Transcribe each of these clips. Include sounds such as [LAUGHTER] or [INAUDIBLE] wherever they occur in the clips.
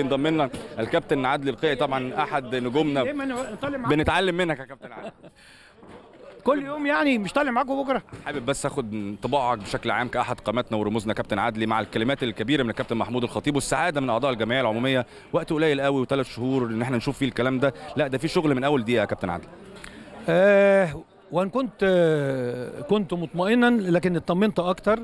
ينضم لنا الكابتن عدلي القيعي طبعا احد نجومنا بنتعلم منك يا كابتن عدلي [LAUGHS] كل يوم يعني مش طالع معاكم بكره حابب بس اخد انطباعك بشكل عام كاحد قاماتنا ورموزنا كابتن عدلي مع الكلمات الكبيره من الكابتن محمود الخطيب والسعاده من اعضاء الجمعيه العموميه وقت قليل قوي وثلاث شهور ان احنا نشوف فيه الكلام ده لا ده في شغل من اول دقيقه يا كابتن عدلي آه وان كنت آه كنت مطمئنا لكن اطمنت اكتر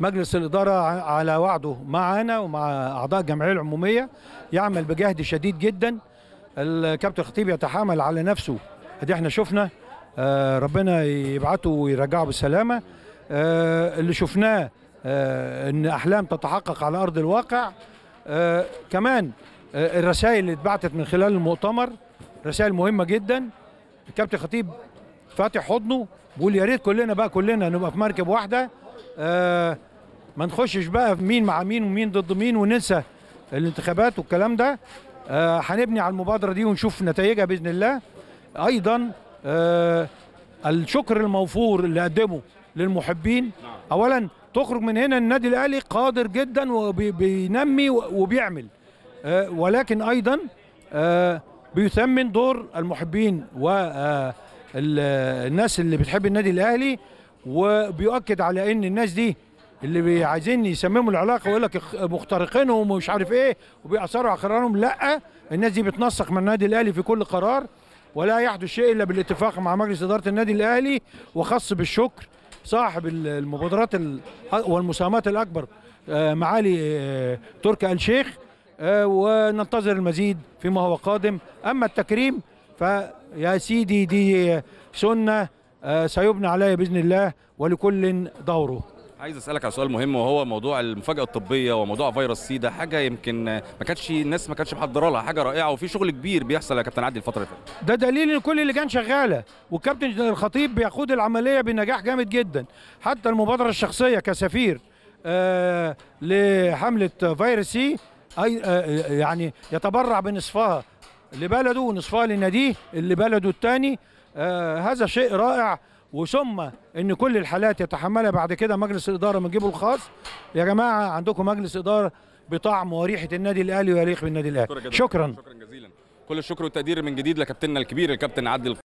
مجلس الإدارة على وعده معنا ومع أعضاء الجمعية العمومية يعمل بجهد شديد جدا الكابتن الخطيب يتحامل على نفسه ادي احنا شفنا آه، ربنا يبعته ويرجعه بالسلامة آه، اللي شفناه آه، ان احلام تتحقق على ارض الواقع كمان الرسائل اللي اتبعتت من خلال المؤتمر رسائل مهمه جدا الكابتن خطيب فاتح حضنه بيقول يا ريت كلنا بقى كلنا نبقى في مركب واحده ما نخشش بقى في مين مع مين ومين ضد مين وننسى الانتخابات والكلام ده آه، هنبني آه على المبادره دي ونشوف نتائجها باذن الله ايضا آه الشكر الموفور اللي قدمه للمحبين نعم. اولا تخرج من هنا النادي الاهلي قادر جدا وبينمي وبيعمل آه ولكن ايضا آه بيثمن دور المحبين والناس آه، اللي بتحب النادي الاهلي وبيؤكد على ان الناس دي اللي عايزين يسمموا العلاقه ويقول لك مخترقينهم ومش عارف ايه وبيأثروا على قرارهم لا الناس دي بتنسق مع النادي الاهلي في كل قرار ولا يحدث شيء الا بالاتفاق مع مجلس اداره النادي الاهلي وخاص بالشكر صاحب المبادرات والمساهمات الاكبر آه، معالي آه، تركي آل شيخ آه، وننتظر المزيد فيما هو قادم اما التكريم فيا سيدي دي سنه سيبنى عليها باذن الله ولكل دوره عايز اسالك على سؤال مهم وهو موضوع المفاجاه الطبيه وموضوع فيروس سي ده حاجه يمكن ما كانتش الناس ما كانتش محضره لها حاجه رائعه وفي شغل كبير بيحصل يا كابتن عادل الفتره اللي فاتت ده دليل ان كل اللجان شغاله والكابتن الخطيب بيقود العمليه بنجاح جامد جدا حتى المبادره الشخصيه كسفير آه لحمله فيروس سي آه، آه، يعني يتبرع بنصفها لبلده ونصفها لناديه اللي بلده الثاني آه هذا شيء رائع وثم ان كل الحالات يتحملها بعد كده مجلس الاداره من جيبه الخاص يا جماعه عندكم مجلس اداره بطعم وريحه النادي الاهلي ويليق بالنادي الاهلي شكرا شكرا جزيلا كل الشكر والتقدير من جديد لكابتننا الكبير الكابتن عادل